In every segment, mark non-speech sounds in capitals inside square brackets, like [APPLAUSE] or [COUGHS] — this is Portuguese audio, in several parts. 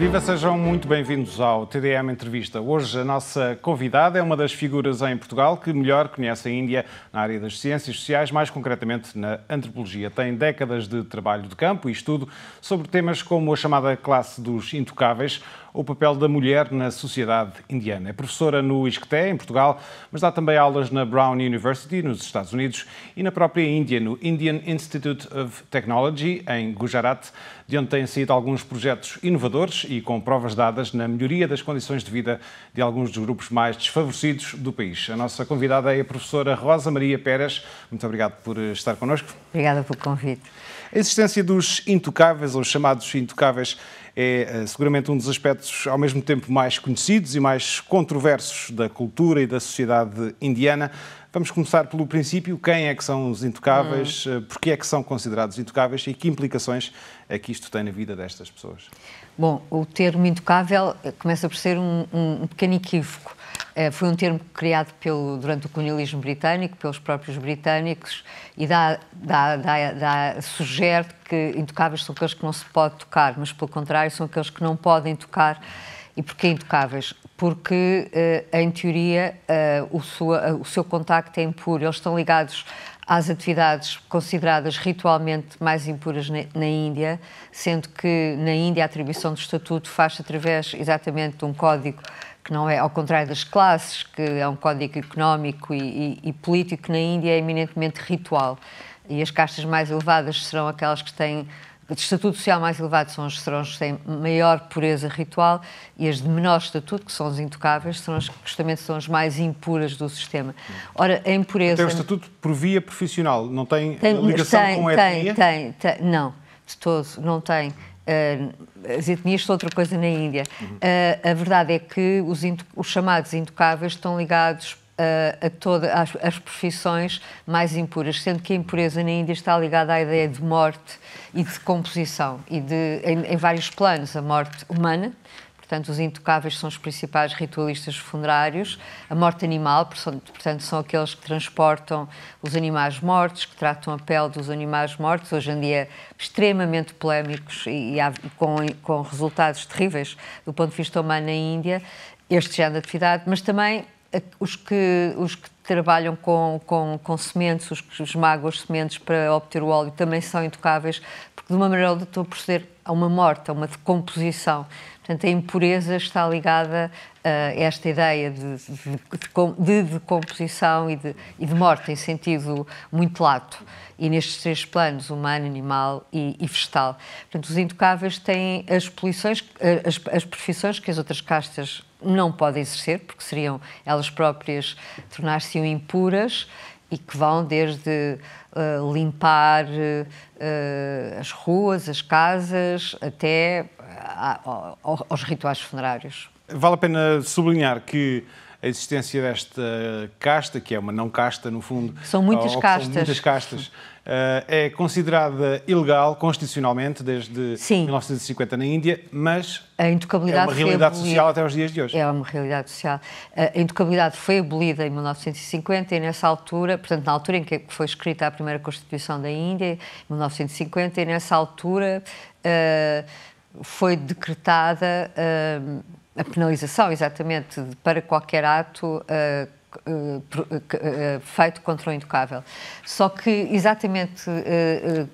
Viva, sejam muito bem-vindos ao TDM Entrevista. Hoje a nossa convidada é uma das figuras em Portugal que melhor conhece a Índia na área das ciências sociais, mais concretamente na antropologia. Tem décadas de trabalho de campo e estudo sobre temas como a chamada classe dos intocáveis o papel da mulher na sociedade indiana. É professora no ISCTE, em Portugal, mas dá também aulas na Brown University, nos Estados Unidos, e na própria Índia, no Indian Institute of Technology, em Gujarat, de onde têm saído alguns projetos inovadores e com provas dadas na melhoria das condições de vida de alguns dos grupos mais desfavorecidos do país. A nossa convidada é a professora Rosa Maria Pérez. Muito obrigado por estar connosco. Obrigada pelo convite. A existência dos intocáveis, ou chamados intocáveis, é eh, seguramente um dos aspectos, ao mesmo tempo, mais conhecidos e mais controversos da cultura e da sociedade indiana. Vamos começar pelo princípio: quem é que são os intocáveis, hum. Eh, porquê é que são considerados intocáveis e que implicações é que isto tem na vida destas pessoas? Bom, o termo intocável eh, começa por ser um, um pequeno equívoco. Eh, foi um termo criado pelo, durante o colonialismo britânico, pelos próprios britânicos, e dá, dá, dá, dá, sugere que intocáveis são aqueles que não se pode tocar, mas, pelo contrário, são aqueles que não podem tocar. E porquê intocáveis? Porque, eh, em teoria, eh, o, sua, o seu contacto é impuro. Eles estão ligados às atividades consideradas ritualmente mais impuras na, na, Índia, sendo que na Índia a atribuição do estatuto faz através exatamente de um código que não é, ao contrário das classes, que é um código económico e, e, e político, que na Índia é eminentemente ritual. E as castas mais elevadas serão aquelas que têm de estatuto social mais elevado são os, serão que têm maior pureza ritual e as de menor estatuto, que são os intocáveis, são as que justamente são as mais impuras do sistema. Ora, a impureza... Tem então, o estatuto por via profissional, não tem, tem ligação tem, com a etnia? Tem, tem, tem, não, de todo, não tem. Ah, as etnias são outra coisa na Índia. Uhum. a verdade é que os, os chamados intocáveis estão ligados ah, a, a todas as, profissões mais impuras, sendo que a impureza na Índia está ligada à ideia de morte e de composição, e de, em, em vários planos, a morte humana, portanto, os intocáveis são os principais ritualistas funerários. A morte animal, portanto, são aqueles que transportam os animais mortos, que tratam a pele dos animais mortos, hoje em dia extremamente polémicos e, e com, com resultados terríveis do ponto de vista humano na Índia, este género de atividade, mas também eh, os que, os que trabalham com, com, com sementes, os que esmagam as sementes para obter o óleo, também são intocáveis, porque de uma maneira ou de outra estão a proceder a uma morte, a uma decomposição. Portanto, a impureza está ligada eh, a esta ideia de, de, decomposição de, e, e de, morte, em sentido muito lato. E nestes três planos, humano, animal e, e vegetal. Portanto, os intocáveis têm as, eh, as, as profissões que as outras castas não podem exercer, porque seriam elas próprias tornar-se impuras e que vão desde uh, limpar uh, as ruas, as casas, até aos rituais funerários. Vale a pena sublinhar que a existência desta casta, que é uma não casta no fundo. São muitas castas. São muitas castas. Eh, é considerada ilegal constitucionalmente desde Sim. 1950 na Índia, mas a é uma realidade social até os dias de hoje. É uma realidade social. Eh, a intocabilidade foi abolida em 1950 e nessa altura, portanto, na altura em que foi escrita a primeira Constituição da Índia, em 1950, e nessa altura eh, foi decretada uh, a penalização, exatamente, para qualquer ato uh, feito contra o intocável. Só que, exatamente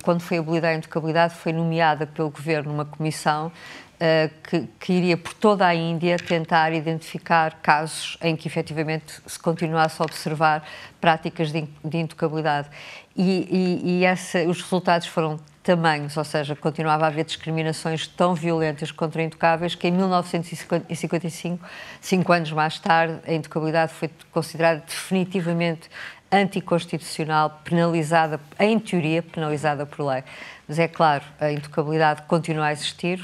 quando foi abolida a intocabilidade, foi nomeada pelo governo uma comissão que, que, iria por toda a Índia tentar identificar casos em que efetivamente se continuasse a observar práticas de, de intocabilidade. E, e, e essa, os resultados foram tamanhos, ou seja, continuava a haver discriminações tão violentas contra intocáveis que em 1955, cinco anos mais tarde, a intocabilidade foi considerada definitivamente anticonstitucional, penalizada, em teoria, penalizada por lei. Mas é claro, a intocabilidade continua a existir,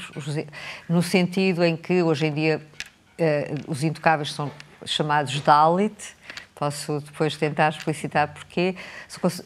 no sentido em que hoje em dia eh, os intocáveis são chamados Dalit, Posso depois tentar explicitar porque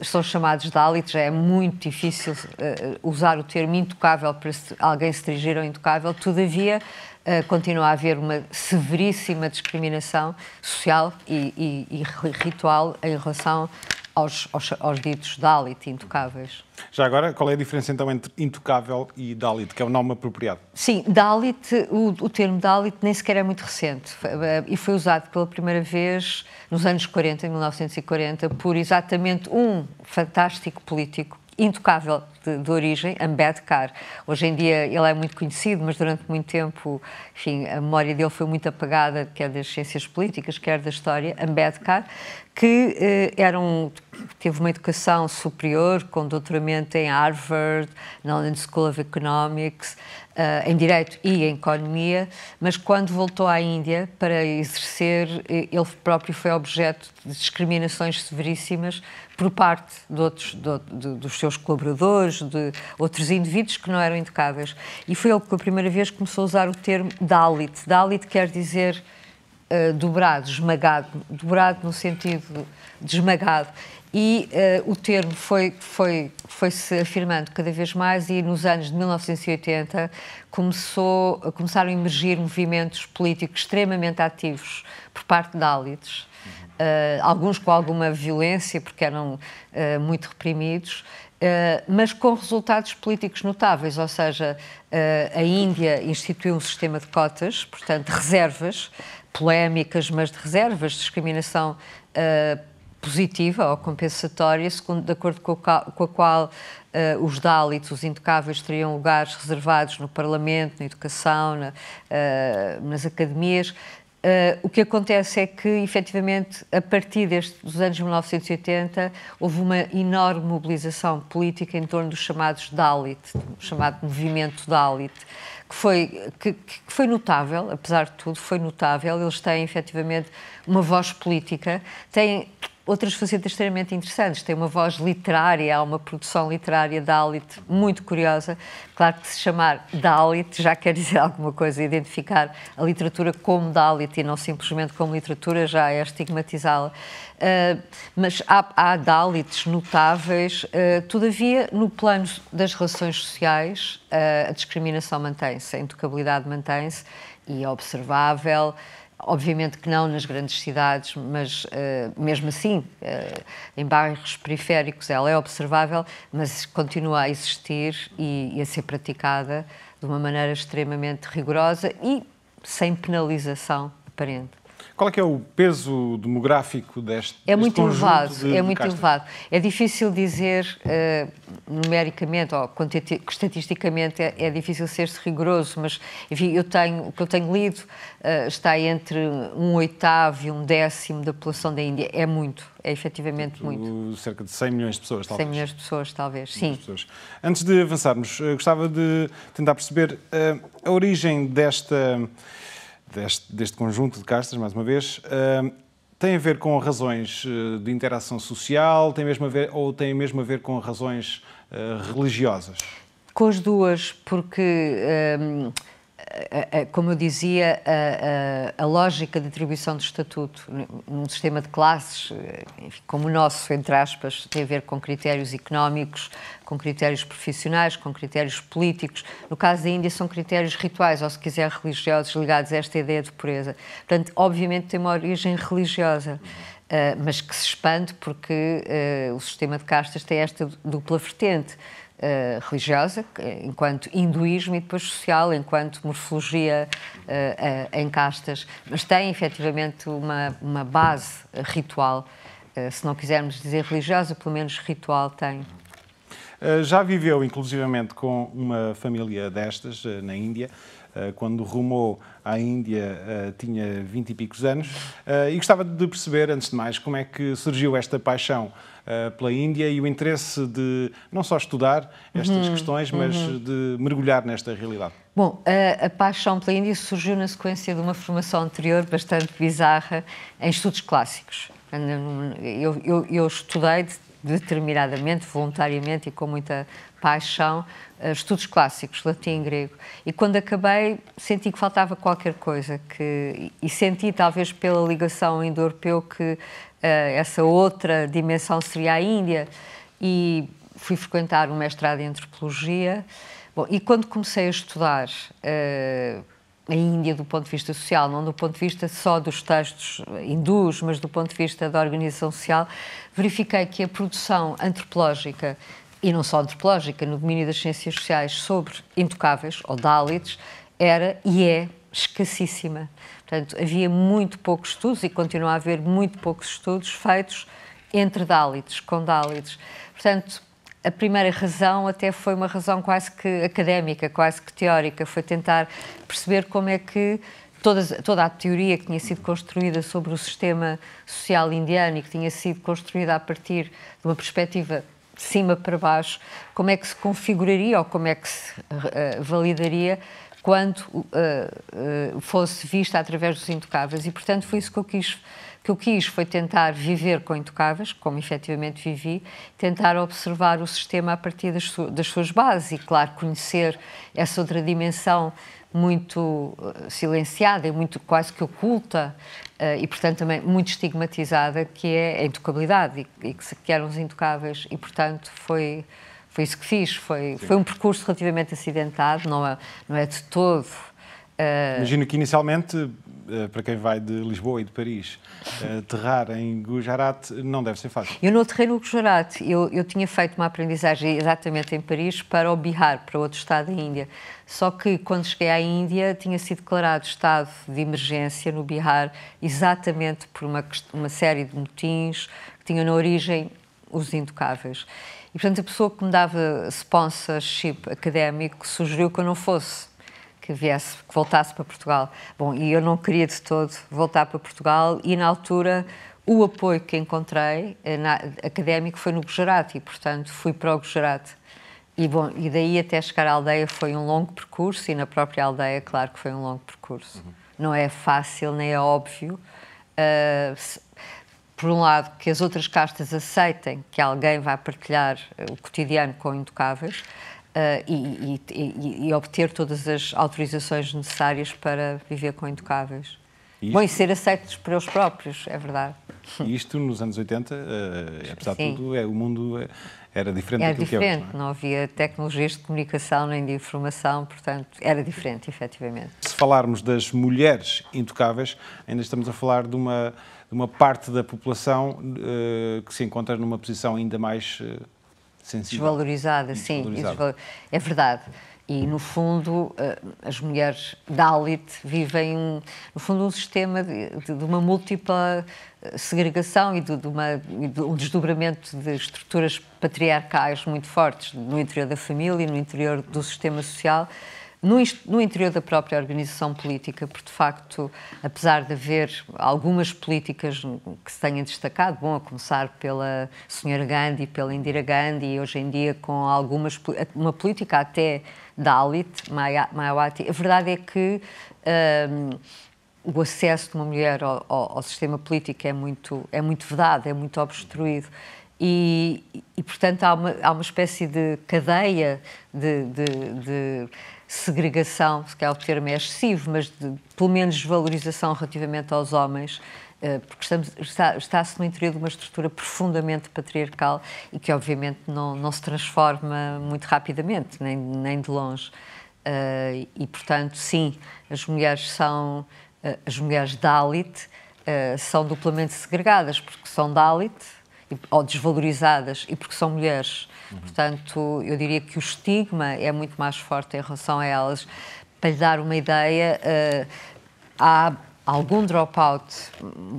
são chamados dálitos, é muito difícil eh, usar o termo intocável para alguém se dirigir ao intocável, todavia eh, continua a haver uma severíssima discriminação social e, e, e ritual em relação aos, aos, aos ditos Dalit, intocáveis. Já agora, qual é a diferença então entre intocável e Dalit, que é o um nome apropriado? Sim, Dalit, o, o, termo Dalit nem sequer é muito recente eh, e foi usado pela primeira vez nos anos 40, em 1940, por exatamente um fantástico político intocável de, de, origem, Ambedkar. Hoje em dia ele é muito conhecido, mas durante muito tempo, enfim, a memória dele foi muito apagada, quer das ciências políticas, quer da história. Ambedkar, que eh, teve uma educação superior, com doutoramento em Harvard, na London School of Economics, eh, em Direito e em Economia, mas quando voltou à Índia para exercer, eh, ele próprio foi objeto de discriminações severíssimas por parte de outros, de, de, dos seus colaboradores, de outros indivíduos que não eram educáveis. E foi ele que, pela primeira vez, começou a usar o termo Dalit. Dalit quer dizer uh, dobrado, esmagado, dobrado no sentido de esmagado. E uh, o termo foi, foi, foi se afirmando cada vez mais e nos anos de 1980 começou, começaram a emergir movimentos políticos extremamente ativos por parte de Dálides, uh, alguns com alguma violência porque eram uh, muito reprimidos, Uh, mas com resultados políticos notáveis, ou seja, uh, a Índia instituiu um sistema de cotas, portanto, reservas, polémicas, mas de reservas, discriminação uh, positiva ou compensatória, segundo, de acordo com, qual, com a qual uh, os dálitos, os intocáveis, teriam lugares reservados no Parlamento, na educação, na, uh, nas academias. Uh, o que acontece é que, efetivamente, a partir deste, dos anos 1980, houve uma enorme mobilização política em torno dos chamados Dalit, chamado movimento Dalit que foi, que, que, foi notável, apesar de tudo, foi notável. Eles têm efetivamente uma voz política, têm outras facetas extremamente interessantes. Tem uma voz literária, há uma produção literária Dalit muito curiosa. Claro que se chamar Dalit já quer dizer alguma coisa, identificar a literatura como Dalit e não simplesmente como literatura já é estigmatizá-la. Uh, mas há, há Dalits notáveis, uh, todavia, no plano das relações sociais, uh, a discriminação mantém-se, a intocabilidade mantém-se e é observável. Obviamente que não nas grandes cidades, mas uh, mesmo assim, uh, em bairros periféricos, ela é observável, mas continua a existir e, e a ser praticada de uma maneira extremamente rigorosa e sem penalização aparente. Qual é que é o peso demográfico deste É muito elevado, de, é muito elevado. É difícil dizer uh, numericamente ou estatisticamente é, é difícil ser-se rigoroso, mas enfim, eu tenho, o que eu tenho lido uh, está entre um oitavo e um décimo da população da Índia. É muito, é efetivamente muito. muito. Cerca de 100 milhões de pessoas, talvez. 100 milhões de pessoas, talvez, sim. Pessoas. Antes de avançarmos, eh, gostava de tentar perceber uh, a origem desta deste, deste conjunto de castas, mais uma vez, tem a ver com razões eh, de interação social, tem mesmo a ver, ou tem mesmo a ver com razões eh, religiosas? Com as duas, porque como eu dizia, a, a, a, lógica de atribuição do estatuto num sistema de classes, eh, como o nosso, entre aspas, tem a ver com critérios económicos, com critérios profissionais, com critérios políticos. No caso da Índia, são critérios rituais, ou se quiser, religiosos, ligados a esta ideia de pureza. Portanto, obviamente, tem uma origem religiosa. Eh, mas que se expande porque eh, o sistema de castas tem esta dupla vertente Uh, religiosa, eh, enquanto hinduísmo, e depois social, enquanto morfologia uh, uh, em castas, mas tem efetivamente uma, uma base ritual, se não quisermos dizer religiosa, pelo menos ritual tem. Já viveu inclusivamente com uma família destas na Índia, quando rumou à Índia tinha vinte e picos anos, e gostava de perceber, antes de mais, como é que surgiu esta paixão eh, pela Índia e o interesse de não só estudar estas uhum, questões, mas uhum. de mergulhar nesta realidade. Bom, a, eh, a paixão pela Índia surgiu na sequência de uma formação anterior bastante bizarra em estudos clássicos. Eu, eu, eu estudei de determinadamente, voluntariamente e com muita paixão, eh, estudos clássicos, latim, grego. E quando acabei, senti que faltava qualquer coisa, que, e senti, talvez pela ligação indo-europeu, que uh, essa outra dimensão seria a Índia. E fui frequentar um mestrado em antropologia. Bom, e quando comecei a estudar. Uh, a Índia do ponto de vista social, não do ponto de vista só dos textos hindus, mas do ponto de vista da organização social, verifiquei que a produção antropológica e não só antropológica, no domínio das ciências sociais sobre intocáveis ou dálites, era e é escassíssima. Portanto, havia muito poucos estudos e continua a haver muito poucos estudos feitos entre dálites, com dálites. Portanto, a primeira razão até foi uma razão quase que académica, quase que teórica, foi tentar perceber como é que Todas, toda a teoria que tinha sido construída sobre o sistema social indiano e que tinha sido construída a partir de uma perspectiva de cima para baixo, como é que se configuraria ou como é que se uh, validaria quando uh, uh, fosse vista através dos intocáveis. E, portanto, foi isso que eu quis que eu quis foi tentar viver com intocáveis, como efetivamente vivi, tentar observar o sistema a partir das, su das suas bases e, claro, conhecer essa outra dimensão muito eh, silenciada e muito quase que oculta eh, e portanto também muito estigmatizada que é a intocabilidade e, que se que eram os intocáveis e portanto foi foi isso que fiz foi foi um percurso relativamente acidentado não é não é de todo eh, Imagino que inicialmente eh, para quem vai de Lisboa e de Paris, eh, aterrar em Gujarat não deve ser fácil. Eu não aterrei no Gujarat. Eu, eu tinha feito uma aprendizagem exatamente em Paris para o Bihar, para outro estado da Índia. Só que quando cheguei à Índia tinha sido declarado estado de emergência no Bihar exatamente por uma, uma série de motins que tinham na origem os intocáveis. E, portanto, a pessoa que me dava sponsorship académico sugeriu que eu não fosse que viesse, que voltasse para Portugal. Bom, e eu não queria de todo voltar para Portugal e na altura o apoio que encontrei eh, na, académico foi no Gujarat e, portanto, fui para o Gujarat. E, bom, e daí até chegar à aldeia foi um longo percurso e na própria aldeia, claro que foi um longo percurso. Uhum. Não é fácil, nem é óbvio. Uh, se, por um lado, que as outras castas aceitem que alguém vai partilhar eh, o cotidiano com intocáveis, ah, e, e, e, obter todas as autorizações necessárias para viver com intocáveis. Isto... Bom, e ser aceitos por eles próprios, é verdade. Isto nos anos 80, uh, eh, apesar Sim. de tudo, é, o mundo é, era diferente era daquilo diferente, que é hoje, não, é? não havia tecnologias de comunicação nem de informação, portanto, era diferente, efetivamente. Se falarmos das mulheres intocáveis, ainda estamos a falar de uma, de uma parte da população uh, que se encontra numa posição ainda mais. Uh, sensível. Desvalorizada, sim. Desvalorizada. É verdade. E, no fundo, eh, as mulheres Dalit vivem, no fundo, um sistema de, de uma múltipla eh, segregação e de, de, uma, de, um desdobramento de estruturas patriarcais muito fortes no interior da família, e no interior do sistema social, no, interior da própria organização política, porque de facto, apesar de haver algumas políticas que se tenham destacado, bom, a começar pela senhora Gandhi, pela Indira Gandhi, e hoje em dia com algumas uma política até Dalit, Mayawati, a verdade é que um, o acesso de uma mulher ao, ao, ao, sistema político é muito é muito vedado, é muito obstruído. E, e portanto, há uma, há uma espécie de cadeia de, de, de segregação, se calhar o termo é excessivo, mas de, pelo menos desvalorização relativamente aos homens, eh, porque está, está-se no interior de uma estrutura profundamente patriarcal e que obviamente não, não se transforma muito rapidamente, nem, nem de longe. Eh, e portanto, sim, as mulheres são, eh, as mulheres Dalit são duplamente segregadas, porque são Dalit, ou desvalorizadas e porque são mulheres. Uhum. Portanto, eu diria que o estigma é muito mais forte em relação a elas. Para lhe dar uma ideia, uh, há algum dropout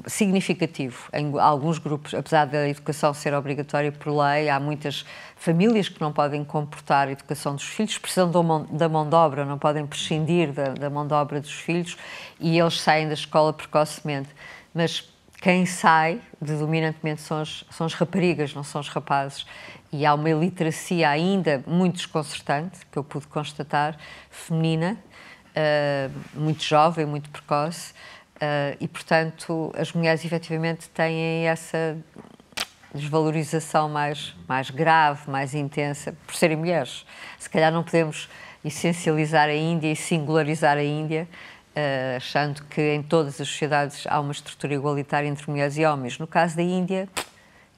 significativo em alguns grupos, apesar da educação ser obrigatória por lei, há muitas famílias que não podem comportar a educação dos filhos, precisam da mão de obra, não podem prescindir da, da mão de obra dos filhos e eles saem da escola precocemente. Mas quem sai, predominantemente, são as, são as raparigas, não são os rapazes. E há uma iliteracia ainda muito desconcertante, que eu pude constatar, feminina, uh, muito jovem, muito precoce. Uh, e, portanto, as mulheres efetivamente têm essa desvalorização mais, mais grave, mais intensa, por serem mulheres. Se calhar não podemos essencializar a Índia e singularizar a Índia, Uh, achando que em todas as sociedades há uma estrutura igualitária entre mulheres e homens. No caso da Índia,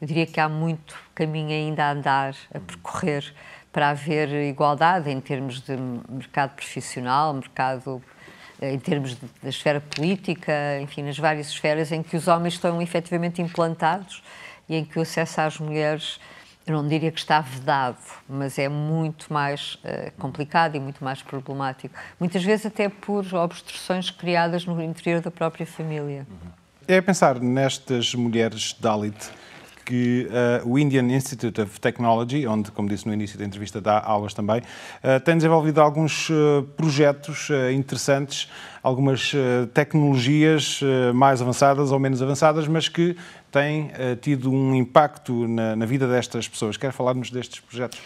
eu diria que há muito caminho ainda a andar, a percorrer, para haver igualdade em termos de mercado profissional, mercado eh, em termos de, da esfera política, enfim, nas várias esferas em que os homens estão efetivamente implantados e em que o acesso às mulheres eu não diria que está vedado, mas é muito mais uh, complicado e muito mais problemático. Muitas vezes até por obstruções criadas no interior da própria família. É pensar nestas mulheres Dalit que uh, o Indian Institute of Technology, onde, como disse no início da entrevista, dá aulas também, uh, tem desenvolvido alguns uh, projetos interessantes, algumas tecnologias mais avançadas ou menos avançadas, mas que têm tido um impacto na, na vida destas pessoas. Quer falar-nos destes projetos?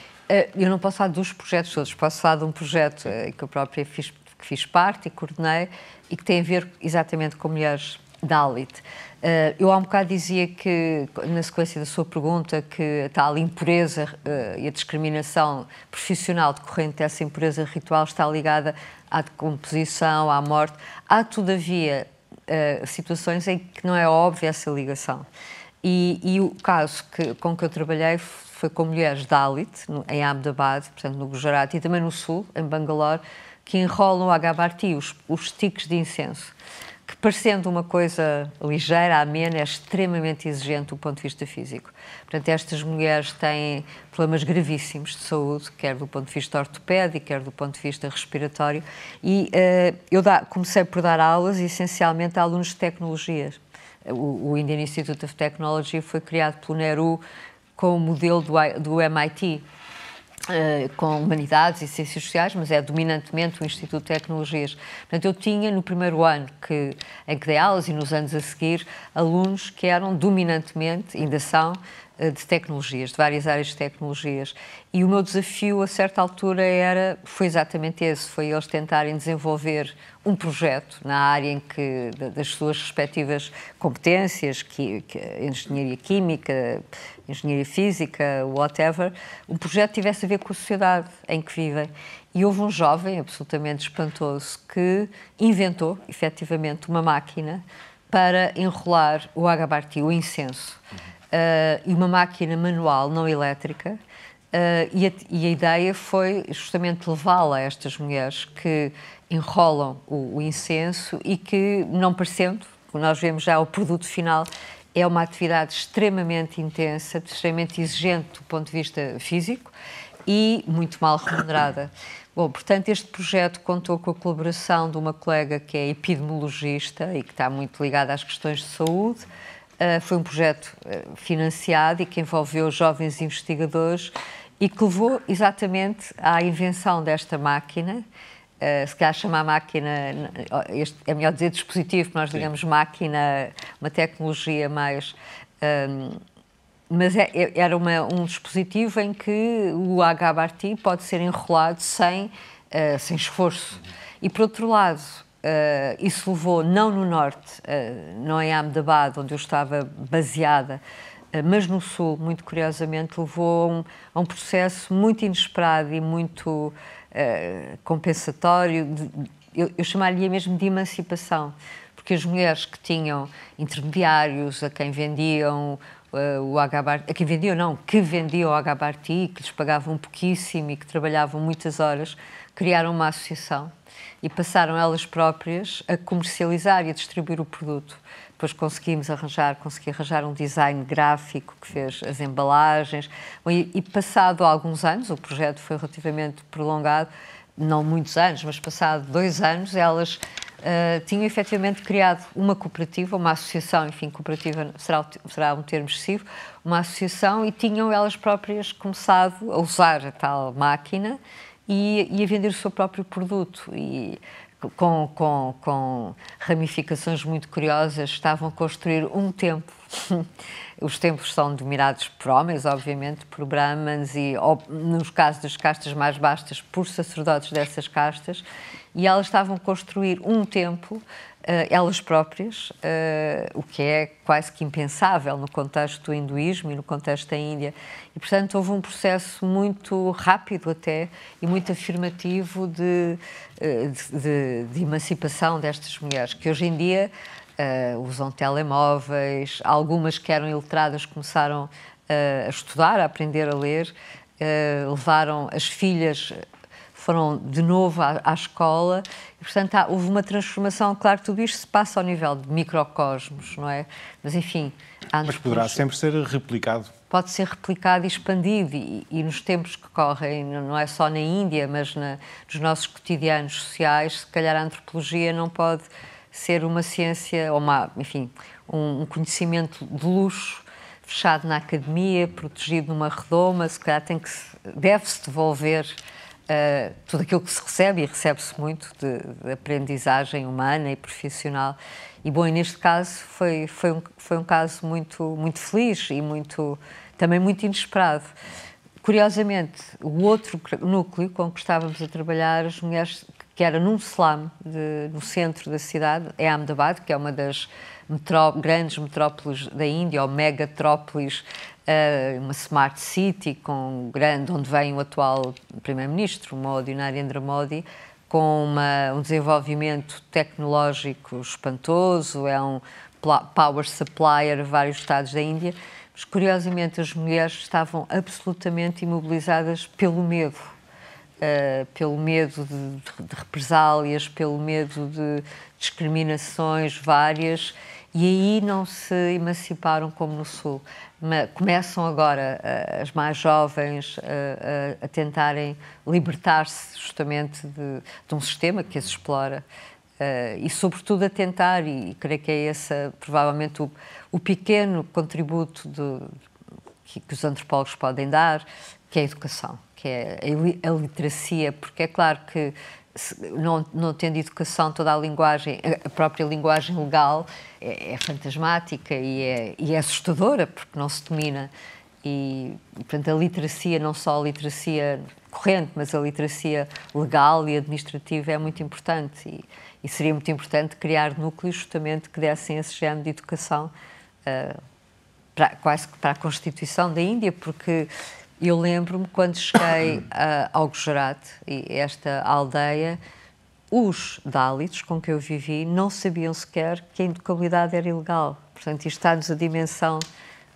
Eu não posso falar dos projetos todos, posso falar de um projeto que eu própria fiz, que fiz parte e coordenei e que tem a ver exatamente com mulheres Dalit. Eh, eu há um bocado dizia que, na sequência da sua pergunta, que a tal impureza eh, e a discriminação profissional decorrente dessa impureza ritual está ligada à decomposição, à morte. Há, todavia, eh, situações em que não é óbvia essa ligação. E, e, o caso que, com que eu trabalhei foi com mulheres Dalit, em Ahmedabad, portanto no Gujarat, e também no Sul, em Bangalore, que enrolam o agabarti, os, os tiques de incenso que parecendo uma coisa ligeira, amena, é extremamente exigente do ponto de vista físico. Portanto, estas mulheres têm problemas gravíssimos de saúde, quer do ponto de vista ortopédico, quer do ponto de vista respiratório. E uh, eu da, comecei por dar aulas, essencialmente, a alunos de tecnologias. O, o Indian Institute of Technology foi criado pelo Nehru com o modelo do, do MIT. Eh, com Humanidades e Ciências Sociais, mas é dominantemente o Instituto de Tecnologias. Portanto, eu tinha no primeiro ano que, em que dei aulas e nos anos a seguir, alunos que eram dominantemente, ainda são, eh, de tecnologias, de várias áreas de tecnologias. E o meu desafio, a certa altura, era, foi exatamente esse, foi eles tentarem desenvolver um projeto na área em que, das suas respectivas competências, que, que, engenharia química, engenharia física, whatever, o projeto tivesse a ver com a sociedade em que vivem. E houve um jovem absolutamente espantoso que inventou, efetivamente, uma máquina para enrolar o agabarti, o incenso. Eh, e uma máquina manual, não elétrica, Uh, e, a, e, a, ideia foi justamente levá-la a estas mulheres que enrolam o, o, incenso e que, não parecendo, nós vemos já o produto final, é uma atividade extremamente intensa, extremamente exigente do ponto de vista físico e muito mal remunerada. Bom, portanto, este projeto contou com a colaboração de uma colega que é epidemiologista e que está muito ligada às questões de saúde. Uh, foi um projeto ah, financiado e que envolveu jovens investigadores e que levou exatamente à invenção desta máquina, eh, se calhar chama a máquina, eh, este, é melhor dizer dispositivo, nós Sim. digamos máquina, uma tecnologia mais. Um, ehm, mas é, é, era uma, um dispositivo em que o HBRT pode ser enrolado sem, uh, sem esforço. Uhum. E por outro lado, uh, isso levou, não no norte, não em Ahmedabad, onde eu estava baseada, mas no sul, muito curiosamente, levou a um, a um processo muito inesperado e muito eh, compensatório, de, eu, eu chamaria mesmo de emancipação, porque as mulheres que tinham intermediários a quem vendiam uh, o Agabarti, a quem vendiam não, que vendiam o Agabarti, que lhes pagavam pouquíssimo e que trabalhavam muitas horas, criaram uma associação e passaram elas próprias a comercializar e a distribuir o produto depois conseguimos arranjar, consegui arranjar um design gráfico que fez as embalagens. E, e passado alguns anos, o projeto foi relativamente prolongado, não muitos anos, mas passado dois anos, elas uh, tinham efetivamente criado uma cooperativa, uma associação, enfim, cooperativa será, será um termo excessivo, uma associação e tinham elas próprias começado a usar a tal máquina e, e a vender o seu próprio produto. E com, com, com ramificações muito curiosas, estavam a construir um templo. [LAUGHS] Os templos são dominados por homens, obviamente, por brahmanes e, nos casos das castas mais baixas, por sacerdotes dessas castas, e elas estavam a construir um templo eh, elas próprias, eh, o que é quase que impensável no contexto do hinduísmo e no contexto da Índia. E, portanto, houve um processo muito rápido até e muito afirmativo de, eh, de, de emancipação destas mulheres, que hoje em dia usam telemóveis, algumas que eram iletradas começaram a estudar, a aprender a ler, levaram as filhas foram de novo à, à escola. E, portanto, há, houve uma transformação. Claro que tudo isto se passa ao nível de microcosmos, não é? Mas, enfim. Mas poderá depois, sempre ser replicado. Pode ser replicado e expandido. E, e, nos tempos que correm, não é só na Índia, mas na, nos nossos cotidianos sociais, se calhar a antropologia não pode ser uma ciência, ou uma, enfim, um, um conhecimento de luxo fechado na academia, protegido numa redoma, se calhar tem que deve-se devolver Uh, tudo aquilo que se recebe, e recebe-se muito, de, de, aprendizagem humana e profissional. E, bom, e neste caso foi, foi, um, foi um caso muito, muito feliz e muito, também muito inesperado. Curiosamente, o outro núcleo com que estávamos a trabalhar, as mulheres, que era num slam, de, no centro da cidade, é Ahmedabad, que é uma das metró grandes metrópoles da Índia, ou megatrópolis eh, uma smart city com grande, onde vem o atual primeiro-ministro, Modi Narendra Modi, com uma, um desenvolvimento tecnológico espantoso, é um power supplier a vários estados da Índia, mas curiosamente as mulheres estavam absolutamente imobilizadas pelo medo. Uh, pelo medo de, de, represálias, pelo medo de discriminações várias, e aí não se emanciparam como no Sul começam agora eh, as mais jovens a, eh, eh, a tentarem libertar-se justamente de, de, um sistema que as explora e, sobretudo, a tentar, e, creio que é esse provavelmente o, o pequeno contributo de, que, que os antropólogos podem dar, que é a educação, que é a literacia, porque é claro que não, não tendo educação, toda a linguagem, a própria linguagem legal é, é fantasmática e é, e é, assustadora, porque não se domina. E, portanto, a literacia, não só a literacia corrente, mas a literacia legal e administrativa é muito importante. E, e seria muito importante criar núcleos justamente que dessem esse género de educação uh, para, quase que para a Constituição da Índia, porque eu lembro-me quando cheguei a, ao Gujarat, e esta aldeia, os dálitos com que eu vivi não sabiam sequer que a indocabilidade era ilegal. Portanto, isto está-nos a dimensão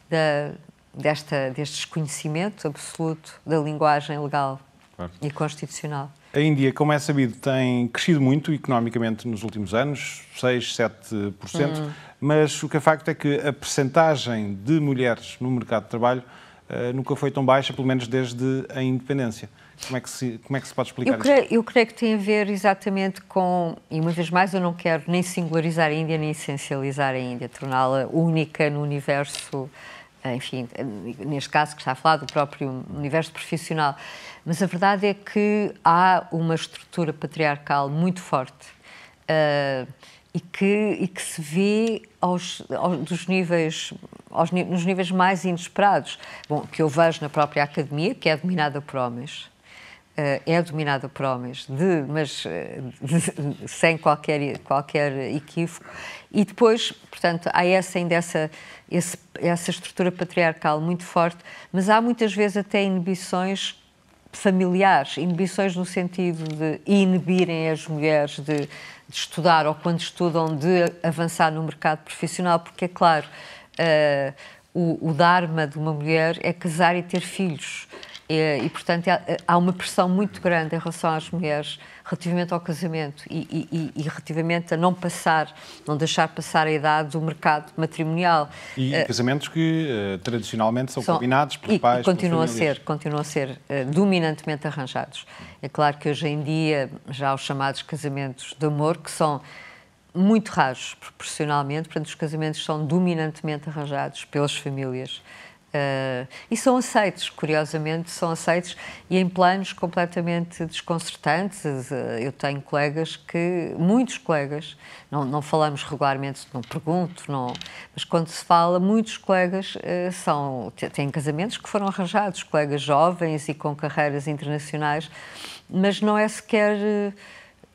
da, desta, deste desconhecimento absoluto da linguagem legal claro. e constitucional. A Índia, como é sabido, tem crescido muito economicamente nos últimos anos, 6, 7%, hum. mas o que é facto é que a percentagem de mulheres no mercado de trabalho eh, nunca foi tão baixa, pelo menos desde a independência. Como é que se, como é que se pode explicar eu creio, isso? Eu creio que tem a ver exatamente com, e uma vez mais eu não quero nem singularizar a Índia, nem essencializar a Índia, torná-la única no universo, eh, enfim, neste caso que está a falar do próprio universo profissional. Mas a verdade é que há uma estrutura patriarcal muito forte. Uh, e que, e que se vê aos, aos, dos níveis, aos, nos níveis mais inesperados. Bom, que eu vejo na própria academia, que é dominada por homens, eh, é dominada por homens, de, mas eh, de, sem qualquer, qualquer equívoco. E depois, portanto, há essa, ainda essa, essa estrutura patriarcal muito forte, mas há muitas vezes até inibições familiares, inibições no sentido de inibirem as mulheres de, de, estudar ou quando estudam de avançar no mercado profissional, porque é claro, uh, o, o dharma de uma mulher é casar e ter filhos. E, e, portanto, é, é, há uma pressão muito grande em relação às mulheres relativamente ao casamento e, e, e relativamente a não passar, não deixar passar a idade do mercado matrimonial. E uh, casamentos que uh, tradicionalmente são, são, combinados por e, pais, continuam a ser, continuam a ser uh, dominantemente arranjados. É claro que hoje em dia já há os chamados casamentos de amor que são muito raros proporcionalmente, portanto os casamentos são dominantemente arranjados pelas famílias. Uh, e são aceitos, curiosamente, são aceitos e em planos completamente desconcertantes. Ah, eu tenho colegas que, muitos colegas, não, não falamos regularmente, não pergunto, não, mas quando se fala, muitos colegas uh, são, têm casamentos que foram arranjados, colegas jovens e com carreiras internacionais, mas não é sequer. Uh,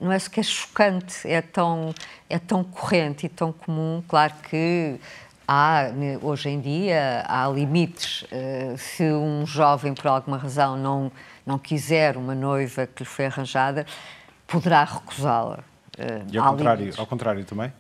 não é sequer chocante, é tão, é tão corrente e tão comum. Claro que Há, né, hoje em dia, há limites. Eh, se um jovem, por alguma razão, não, não quiser uma noiva que lhe foi arranjada, poderá recusá-la. Eh, e ao contrário, ao contrário também?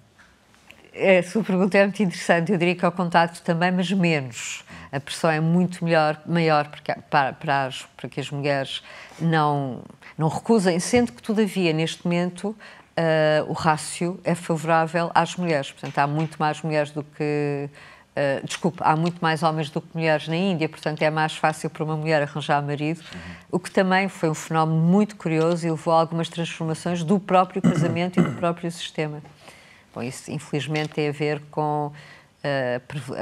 É, a sua pergunta é muito interessante. Eu diria que ao contrário também, mas menos. A pressão é muito melhor, maior para, para, para que as mulheres não, não recusem, sendo que, todavia, neste momento, uh, o rácio é favorável às mulheres. Portanto, há muito mais mulheres do que. Uh, desculpe, há muito mais homens do que mulheres na Índia, portanto é mais fácil para uma mulher arranjar marido, uhum. o que também foi um fenómeno muito curioso e levou a algumas transformações do próprio casamento e do próprio sistema. Bom, isso infelizmente tem a ver com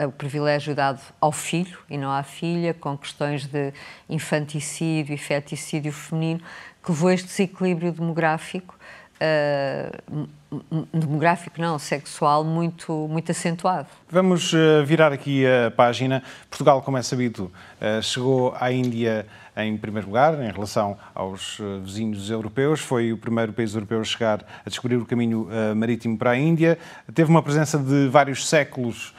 Uh, o privilégio dado ao filho e não à filha, com questões de infanticídio e feticídio feminino, que levou a este desequilíbrio demográfico ah, demográfico, não, sexual, muito, muito acentuado. Vamos ah, virar aqui a página. Portugal, como é sabido, ah, chegou à Índia em primeiro lugar, em relação aos vizinhos europeus. Foi o primeiro país europeu a chegar a descobrir o caminho marítimo para a Índia. Teve uma presença de vários séculos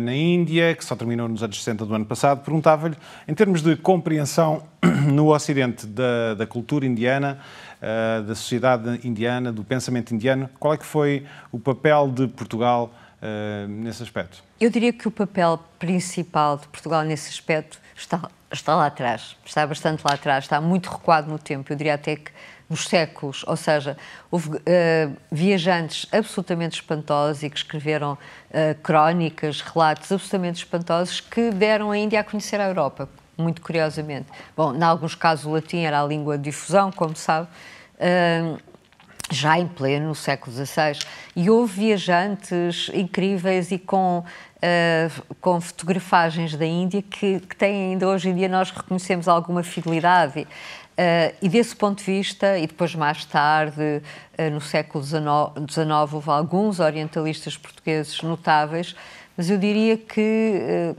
na Índia, que só terminou nos anos 60 do ano passado, perguntava-lhe, em termos de compreensão [CLEARS THROAT] no Ocidente da, da cultura indiana, uh, da sociedade indiana, do pensamento indiano. Qual é que foi o papel de Portugal uh, nesse aspecto? Eu diria que o papel principal de Portugal nesse aspecto está, está lá atrás, está bastante lá atrás, está muito recuado no tempo. Eu diria até que nos séculos, ou seja, houve uh, viajantes absolutamente espantosos e que escreveram uh, crónicas, relatos absolutamente espantosos que deram a Índia a conhecer a Europa muito curiosamente. Bom, em alguns casos o latim era a língua de difusão, como sabe, hum, já em pleno século XVI. E houve viajantes incríveis e com, hum, com fotografagens da Índia que, que têm ainda hoje em dia nós reconhecemos alguma fidelidade. Uh, e desse ponto de vista, e depois mais tarde, uh, no século XIX, houve alguns orientalistas portugueses notáveis, mas eu diria que uh,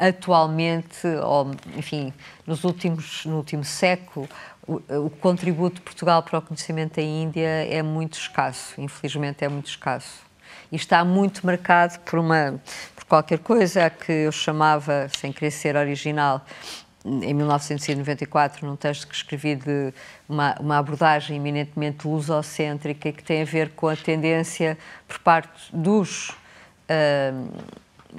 atualmente, ou, enfim, nos últimos, no último século, o, o, contributo de Portugal para o conhecimento da Índia é muito escasso, infelizmente é muito escasso. E está muito marcado por, uma, por qualquer coisa que eu chamava, sem querer ser original, em 1994, num texto que escrevi de uma, uma abordagem eminentemente lusocêntrica que tem a ver com a tendência por parte dos uh,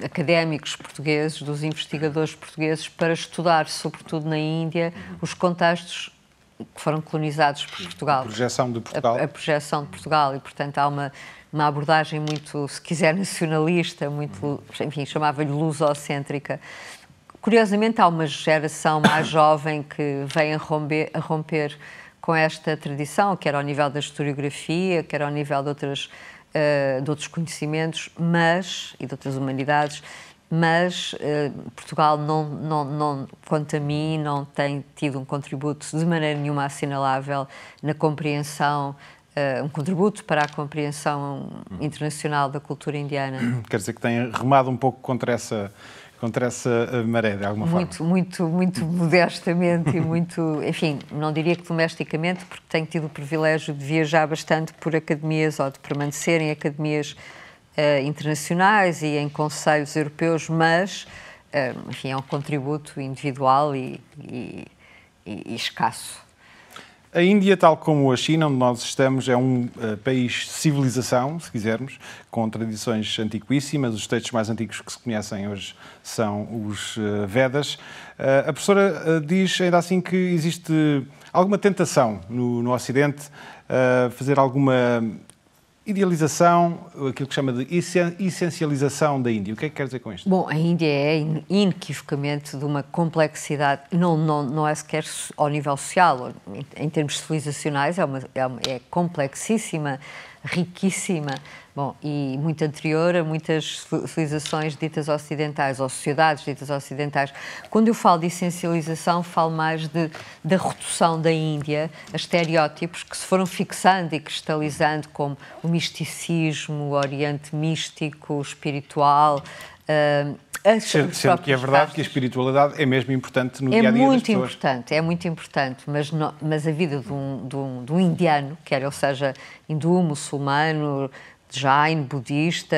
académicos portugueses, dos investigadores portugueses, para estudar, sobretudo na Índia, os contextos que foram colonizados por Portugal. A projeção de Portugal. A, a projeção de Portugal e, portanto, há uma, uma abordagem muito, se quiser, nacionalista, muito, enfim, chamava-lhe lusocêntrica. Curiosamente, há uma geração mais [COUGHS] jovem que vem a romper, a romper com esta tradição, quer ao nível da historiografia, quer ao nível de outras uh, de outros conhecimentos, mas, e de outras humanidades, mas uh, Portugal não, não, não, quanto a mim, não tem tido um contributo de maneira nenhuma assinalável na compreensão Uh, um contributo para a compreensão internacional da cultura indiana. Quer dizer que tem remado um pouco contra essa contra essa eh, maré, de alguma muito, forma? Muito, muito, muito modestamente e [LAUGHS] muito, enfim, não diria que domesticamente, porque tenho tido o privilégio de viajar bastante por academias ou de permanecer em academias uh, internacionais e em conselhos europeus, mas, uh, enfim, é um contributo individual e, e, e escasso. A Índia, tal como a China, onde nós estamos, é um uh, país civilização, se quisermos, com tradições antiquíssimas. Os textos mais antigos que se conhecem hoje são os uh, Vedas. Uh, a professora diz, ainda assim, que existe alguma tentação no, no Ocidente fazer alguma Idealização, aquilo que chama de essencialização da Índia. O que é que quer dizer com isto? Bom, a Índia é inequivocamente de uma complexidade, não, não, não é sequer ao nível social, em, termos civilizacionais, é, uma, é, uma, é complexíssima riquíssima. Bom, e muito anterior a muitas civilizações ditas ocidentais, ou sociedades ditas ocidentais. Quando eu falo de essencialização, falo mais de, da redução da Índia a estereótipos que se foram fixando e cristalizando, como o misticismo, o oriente místico, espiritual, Uh, Sendo, sendo que é verdade que a espiritualidade é mesmo importante no é dia a dia muito importante, é muito importante, mas, não, mas a vida de um, de, um, de um indiano, quer ou seja, hindu, muçulmano, jain, budista,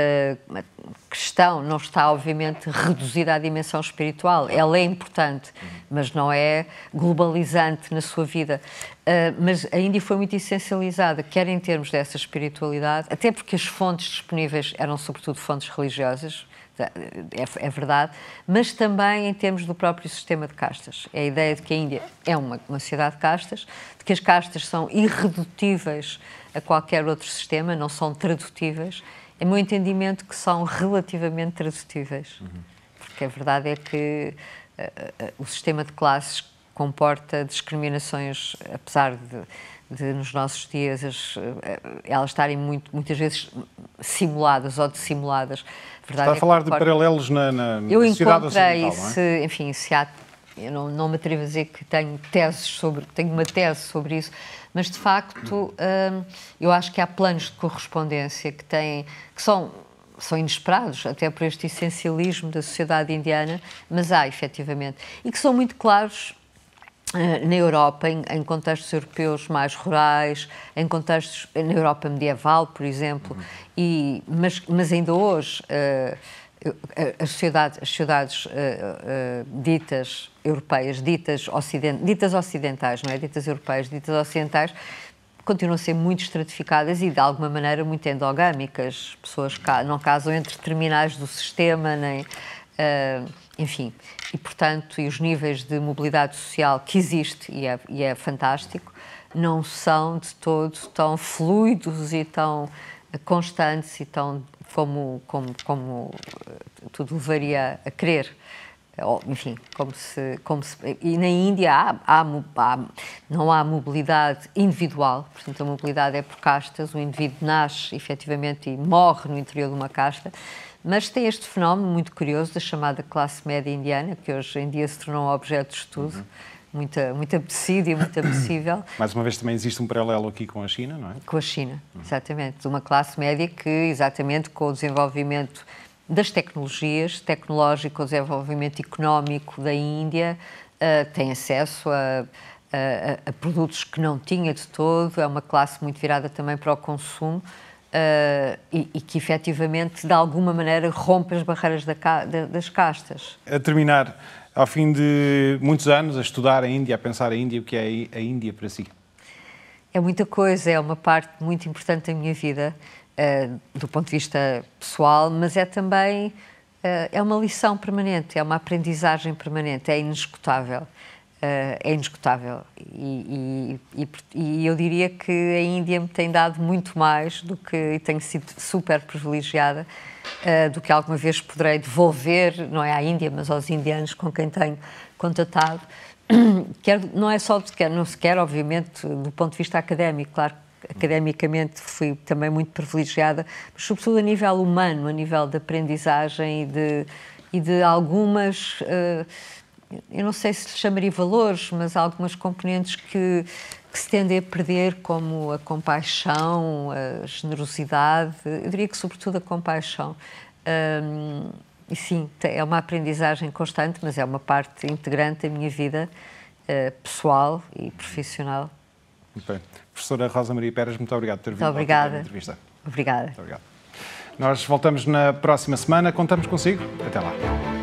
cristão, não está obviamente reduzida à dimensão espiritual. Ela é importante, mas não é globalizante na sua vida. Uh, mas a Índia foi muito essencializada, quer em termos dessa espiritualidade, até porque as fontes disponíveis eram sobretudo fontes religiosas é, é, verdade, mas também em termos do próprio sistema de castas. É a ideia de que a Índia é uma, uma sociedade de castas, de que as castas são irredutíveis a qualquer outro sistema, não são tradutíveis. É meu entendimento que são relativamente tradutíveis, uhum. porque a verdade é que uh, uh, o sistema de classes comporta discriminações, apesar de de nos nossos dias as, eh, elas estarem muito, muitas vezes simuladas ou dissimuladas Está a é falar de paralelos na, na eu sociedade encontrei ocidental, é? enfim, se há, eu não, não me atrevo a dizer que tenho teses sobre, tenho uma tese sobre isso, mas de facto hum, eu acho que há planos de correspondência que têm, que são são inesperados, até por este essencialismo da sociedade indiana, mas há, efetivamente. E que são muito claros eh, na Europa, em, em, contextos europeus mais rurais, em contextos na Europa medieval, por exemplo, uhum. e, mas, mas ainda hoje uh, as sociedades, as cidades uh, uh, ditas europeias, ditas, ocident, ditas ocidentais, não é? Ditas europeias, ditas ocidentais, continuam a ser muito estratificadas e de alguma maneira muito endogâmicas. Pessoas não casam entre terminais do sistema, nem enfim, e portanto, e os níveis de mobilidade social que existe e é, e é fantástico, não são de todo tão fluidos e tão eh, constantes e tão como, como, como eh, tudo levaria a crer. Enfim, como se, como se. E na Índia há, há, há, não há mobilidade individual, portanto, a mobilidade é por castas, o indivíduo nasce efetivamente e morre no interior de uma casta, mas tem este fenómeno muito curioso da chamada classe média indiana, que hoje em dia se tornou um objeto de estudo. Uhum. Muita, muito apetecido e muito apetecível. [COUGHS] Mais uma vez, também existe um paralelo aqui com a China, não é? Com a China, uhum. exatamente. De uma classe média que, exatamente, com o desenvolvimento das tecnologias, tecnológico, o desenvolvimento económico da Índia, uh, tem acesso a, a, a, produtos que não tinha de todo, é uma classe muito virada também para o consumo, Uh, e, e, que efetivamente, de alguma maneira, rompe as barreiras da, da, das castas. A terminar, ao fim de muitos anos, a estudar a Índia, a pensar a Índia, o que é a Índia para si? É muita coisa, é uma parte muito importante da minha vida, uh, do ponto de vista pessoal, mas é também uh, é uma lição permanente, é uma aprendizagem permanente, é inesgotável. Eh, é indiscutável. E, e, e, eu diria que a Índia me tem dado muito mais do que e tenho sido super privilegiada uh, do que alguma vez poderei devolver, não é à Índia, mas aos indianos com quem tenho contatado. [CLEARS THROAT] Quer, não é só, quer, não se quer, obviamente, do ponto de vista académico, claro academicamente fui também muito privilegiada, mas sobretudo a nível humano, a nível de aprendizagem e de, e de algumas uh, eu não sei se lhe chamaria valores, mas algumas componentes que, que se tendem a perder, como a compaixão, a generosidade, eu diria que sobretudo a compaixão. e sim, é uma aprendizagem constante, mas é uma parte integrante da minha vida uh, pessoal e profissional. Muito bem. Professora Rosa Maria Pérez, muito obrigado por ter vindo à entrevista. Obrigada. Muito obrigado. Nós voltamos na próxima semana. Contamos consigo. Até lá.